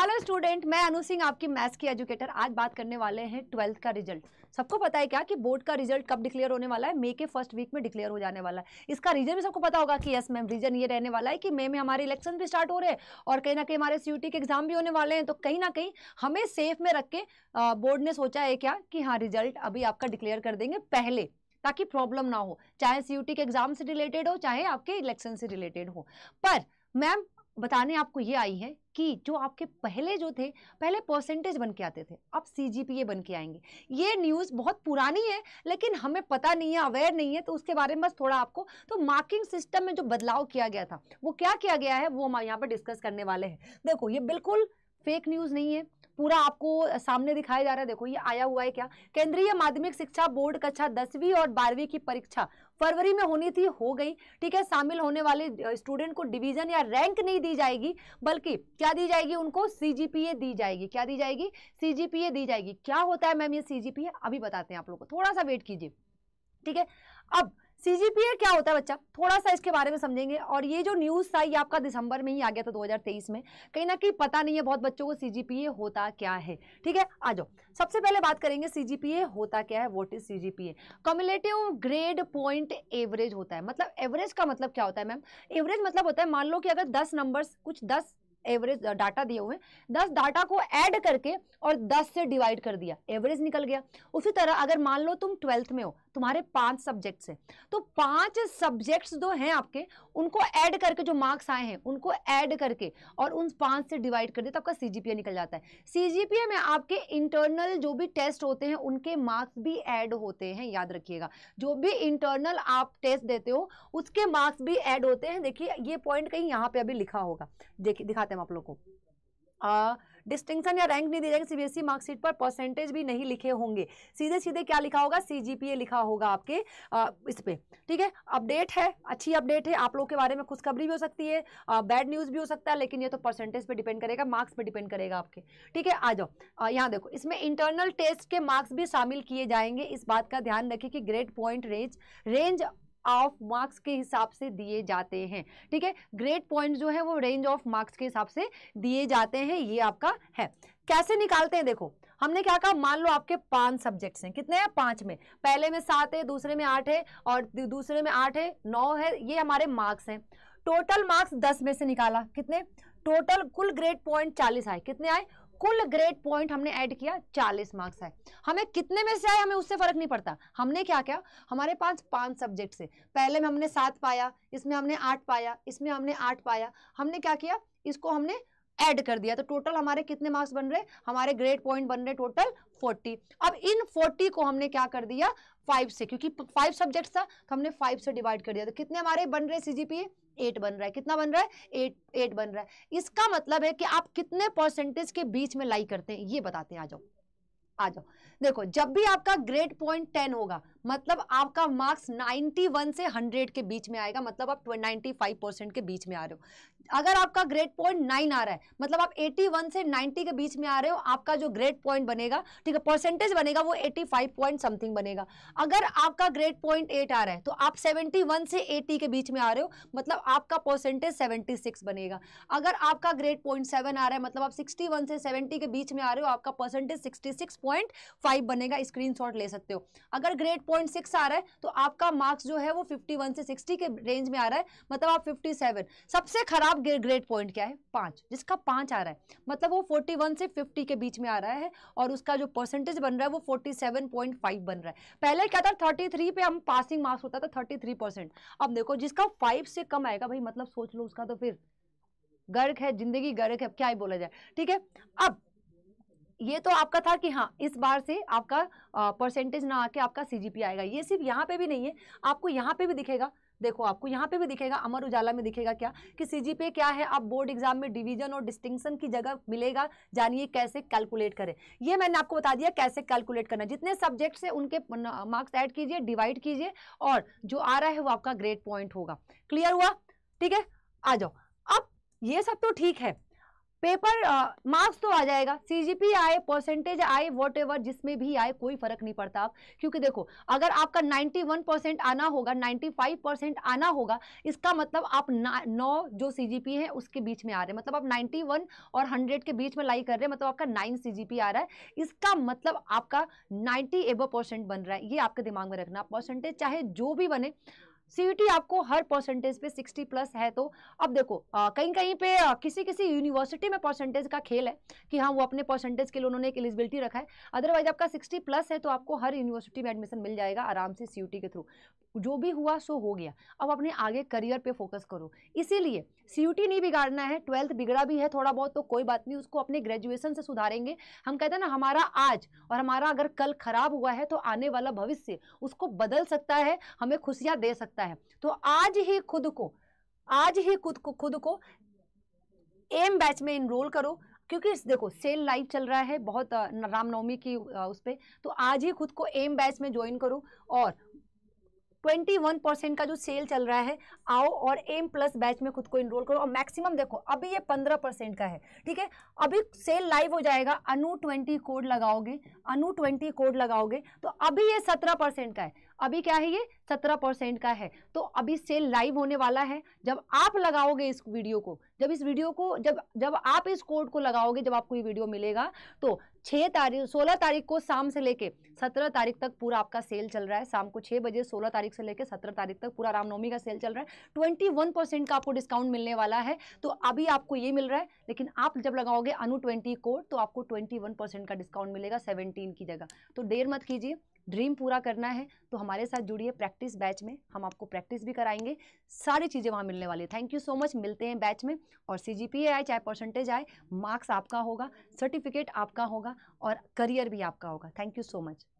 hello student मैं अनु सिंह आपकी maths की एजुकेटर आज बात करने वाले हैं ट्वेल्थ का रिजल्ट सबको पता है क्या कि बोर्ड का रिजल्ट कब डिक्लेयर होने वाला है मे के फर्स्ट वीक में डिक्लेयर हो जाने वाला है इसका रीजन भी सबको पता होगा कि यस मैम रीजन ये रहने वाला है कि मे में हमारे इलेक्शन भी स्टार्ट हो रहे हैं और कहीं ना कहीं हमारे सी के एग्जाम भी होने वाले हैं तो कहीं ना कहीं हमें सेफ में रख के बोर्ड ने सोचा है क्या कि हाँ रिजल्ट अभी आपका डिक्लेयर कर देंगे पहले ताकि प्रॉब्लम ना हो चाहे सी के एग्जाम से रिलेटेड हो चाहे आपके इलेक्शन से रिलेटेड हो पर मैम बताने आपको ये आई है कि जो आपके पहले जो थे पहले परसेंटेज बन के आते थे अब सी जी पी ए बन के आएंगे ये न्यूज़ बहुत पुरानी है लेकिन हमें पता नहीं है अवेयर नहीं है तो उसके बारे में बस थोड़ा आपको तो मार्किंग सिस्टम में जो बदलाव किया गया था वो क्या किया गया है वो हम यहाँ पर डिस्कस करने वाले हैं देखो ये बिल्कुल फेक न्यूज़ नहीं है पूरा आपको सामने दिखाया जा रहा है देखो ये आया हुआ है क्या केंद्रीय माध्यमिक शिक्षा बोर्ड कक्षा दसवीं और बारहवीं की परीक्षा फरवरी में होनी थी हो गई ठीक है शामिल होने वाले स्टूडेंट को डिवीजन या रैंक नहीं दी जाएगी बल्कि क्या दी जाएगी उनको सीजीपीए दी जाएगी क्या दी जाएगी सीजीपीए दी जाएगी क्या होता है मैम ये सीजीपीए अभी बताते हैं आप लोग को थोड़ा सा वेट कीजिए ठीक है अब सीजीपीए क्या होता है बच्चा थोड़ा सा इसके बारे में समझेंगे और ये जो न्यूज़ था ये आपका दिसंबर में ही आ गया था 2023 में कहीं ना कहीं पता नहीं है बहुत बच्चों को सीजीपीए होता क्या है ठीक है आ जाओ सबसे पहले बात करेंगे सीजीपीए होता क्या है what is CGPA cumulative grade point average होता है मतलब एवरेज का मतलब क्या होता है मैम एवरेज मतलब होता है मान लो कि अगर दस नंबर्स कुछ दस एवरेज डाटा दिए हुए दस डाटा को ऐड करके और दस से डिवाइड कर दिया एवरेज निकल गया उसी तरह अगर मान लो तुम ट्वेल्थ में हो तुम्हारे पांच सब्जेक्ट्स हैं तो पांच सब्जेक्ट्स जो हैं आपके उनको ऐड करके जो मार्क्स आए हैं उनको ऐड करके और उन पांच से डिवाइड कर दे तो आपका सीजीपीए निकल जाता है सीजीपीए में आपके इंटरनल जो भी टेस्ट होते हैं उनके मार्क्स भी ऐड होते हैं याद रखिएगा जो भी इंटरनल आप टेस्ट देते हो उसके मार्क्स भी ऐड होते हैं देखिए ये पॉइंट कहीं यहाँ पे अभी लिखा होगा देखिए दिखाते हैं आप लोग को डिस्टिंक्शन या रैंक नहीं दी जाएगी सीबीएसई मार्कशीट पर परसेंटेज भी नहीं लिखे होंगे सीधे सीधे क्या लिखा होगा सीजीपीए लिखा होगा आपके आ, इस पर ठीक है अपडेट है अच्छी अपडेट है आप लोगों के बारे में खुशखबरी भी हो सकती है बैड न्यूज़ भी हो सकता है लेकिन ये तो परसेंटेज पर डिपेंड करेगा मार्क्स पर डिपेंड करेगा आपके ठीक है आ जाओ यहाँ देखो इसमें इंटरनल टेस्ट के मार्क्स भी शामिल किए जाएंगे इस बात का ध्यान रखें कि grade point range range of marks के हिसाब से दिए जाते हैं ठीक है ग्रेड पॉइंट जो है वो रेंज ऑफ मार्क्स के हिसाब से दिए जाते हैं ये आपका है कैसे निकालते हैं देखो हमने क्या कहा मान लो आपके पांच सब्जेक्ट्स हैं कितने हैं पांच में पहले में सात है दूसरे में आठ है और दूसरे में आठ है नौ है ये हमारे मार्क्स हैं टोटल मार्क्स दस में से निकाला कितने टोटल कुल ग्रेड पॉइंट चालीस आए कितने आए कुल ग्रेड पॉइंट हमने ऐड किया 40 मार्क्स है हमें कितने में से आए हमें उससे फर्क नहीं पड़ता हमने क्या क्या हमारे पास पांच सब्जेक्ट से पहले में हमने सात पाया इसमें हमने आठ पाया इसमें हमने आठ पाया हमने क्या किया इसको हमने ऐड कर दिया तो टोटल हमारे कितने मार्क्स बन रहे हमारे ग्रेड पॉइंट बन रहे टोटल 40 अब इन 40 को हमने क्या कर दिया 5 से क्योंकि 5 सब्जेक्ट था तो हमने 5 से डिवाइड कर दिया तो कितने हमारे बन रहे सीजीपीए एट बन रहा है कितना बन रहा है एट एट बन रहा है इसका मतलब है कि आप कितने परसेंटेज के बीच में लाई करते हैं ये बताते हैं आ जाओ आ जाओ देखो जब भी आपका ग्रेड पॉइंट टेन होगा मतलब आपका मार्क्स 91 से 100 के बीच में आएगा मतलब आप 95 परसेंट के बीच में आ रहे हो अगर आपका ग्रेड पॉइंट नाइन आ रहा है मतलब आप 81 से 90 के बीच में आ रहे हो आपका जो ग्रेड पॉइंट बनेगा ठीक है परसेंटेज बनेगा वो 85 पॉइंट समथिंग बनेगा अगर आपका ग्रेड पॉइंट एट आ रहा है तो आप 71 से 80 के बीच में आ रहे हो मतलब आपका परसेंटेज 76 बनेगा अगर आपका ग्रेड पॉइंट सेवन आ रहा है मतलब आप सिक्सटी से सेवेंटी के बीच में आ रहे हो आपका परसेंटेज सिक्सटी पॉइंट फाइव बनेगा स्क्रीन ले सकते हो अगर ग्रेड पॉइंट सिक्स आ रहा है तो आपका मार्क्स जो है वो फिफ्टी से सिक्सटी के रेंज में आ रहा है मतलब आप फिफ्टी सबसे खराब ग्रेड पॉइंट क्या है पांच जिसका पांच आ रहा है मतलब वो फोर्टी से फिफ्टी के बीच में आ रहा है और उसका जो परसेंटेज बन रहा है वो फोर्टी बन रहा है पहले क्या था थर्टी पे हम पासिंग मार्क्स होता था थर्टी अब देखो जिसका फाइव से कम आएगा भाई मतलब सोच लो उसका तो फिर गर्क है जिंदगी गर्क है क्या ही बोला जाए ठीक है अब ये तो आपका था कि हाँ इस बार से आपका परसेंटेज ना आके आपका सीजीपी आएगा ये सिर्फ यहाँ पे भी नहीं है आपको यहाँ पे भी दिखेगा देखो आपको यहाँ पे भी दिखेगा अमर उजाला में दिखेगा क्या कि सीजीपीए क्या है आप बोर्ड एग्जाम में डिवीजन और डिस्टिंक्शन की जगह मिलेगा जानिए कैसे कैलकुलेट करें ये मैंने आपको बता दिया कैसे कैलकुलेट करना जितने सब्जेक्ट से उनके मार्क्स ऐड कीजिए डिवाइड कीजिए और जो आ रहा है वो आपका ग्रेड पॉइंट होगा क्लियर हुआ ठीक है आ जाओ अब ये सब तो ठीक है पेपर मार्क्स तो आ जाएगा सीजीपी आए परसेंटेज आए वॉट एवर जिसमें भी आए कोई फर्क नहीं पड़ता आप क्योंकि देखो अगर आपका 91 परसेंट आना होगा 95 परसेंट आना होगा इसका मतलब आप नौ जो सीजीपी है उसके बीच में आ रहे हैं मतलब आप 91 और 100 के बीच में लाई कर रहे हैं मतलब आपका 9 सीजीपी आ रहा है इसका मतलब आपका नाइन्टी एबो परसेंट बन रहा है ये आपके दिमाग में रखना परसेंटेज चाहे जो भी बने सीयूटी e आपको हर परसेंटेज पे 60 प्लस है तो अब देखो आ, कहीं कहीं पे आ, किसी किसी यूनिवर्सिटी में परसेंटेज का खेल है कि हाँ वो अपने परसेंटेज के लिए उन्होंने एक एलिजिबिलिटी रखा है अदरवाइज आपका 60 प्लस है तो आपको हर यूनिवर्सिटी में एडमिशन मिल जाएगा आराम से सी e के थ्रू जो भी हुआ सो हो गया अब अपने आगे करियर पे फोकस करो इसीलिए सीयूटी e नहीं बिगाड़ना है ट्वेल्थ बिगड़ा भी है थोड़ा बहुत तो कोई बात नहीं उसको अपने ग्रेजुएशन से सुधारेंगे हम कहते हैं ना हमारा आज और हमारा अगर कल खराब हुआ है तो आने वाला भविष्य उसको बदल सकता है हमें खुशियाँ दे सकता सकता है तो आज ही खुद को आज ही खुद को खुद को एम बैच में इनरोल करो क्योंकि इस देखो सेल लाइव चल रहा है बहुत रामनवमी की उस पर तो आज ही खुद को एम बैच में ज्वाइन करो और 21 परसेंट का जो सेल चल रहा है आओ और एम प्लस बैच में खुद को इनरोल करो और मैक्सिमम देखो अभी ये 15 परसेंट का है ठीक है अभी सेल लाइव हो जाएगा अनु 20 कोड लगाओगे अनु 20 कोड लगाओगे तो अभी ये 17 परसेंट का है अभी क्या है ये सत्रह परसेंट का है तो अभी सेल लाइव होने वाला है जब आप लगाओगे इस वीडियो को जब इस वीडियो को जब जब आप इस कोड को लगाओगे जब आपको ये वीडियो मिलेगा तो छः तारीख सोलह तारीख को शाम से लेके सत्रह तारीख तक पूरा आपका सेल चल रहा है शाम को छः बजे सोलह तारीख से लेके सत्रह तारीख तक पूरा रामनवमी का सेल चल रहा है ट्वेंटी वन परसेंट का आपको डिस्काउंट मिलने वाला है तो अभी आपको ये मिल रहा है लेकिन आप जब लगाओगे अनु ट्वेंटी कोड तो आपको ट्वेंटी वन परसेंट का डिस्काउंट मिलेगा सेवनटीन की जगह तो देर मत कीजिए ड्रीम पूरा करना है तो हमारे साथ जुड़िए प्रैक्टिस बैच में हम आपको प्रैक्टिस भी कराएंगे सारी चीज़ें वहाँ मिलने वाली है थैंक यू सो मच मिलते हैं बैच में और सी जी पी आए चाहे परसेंटेज आए मार्क्स आपका होगा सर्टिफिकेट आपका होगा और करियर भी आपका होगा थैंक यू सो मच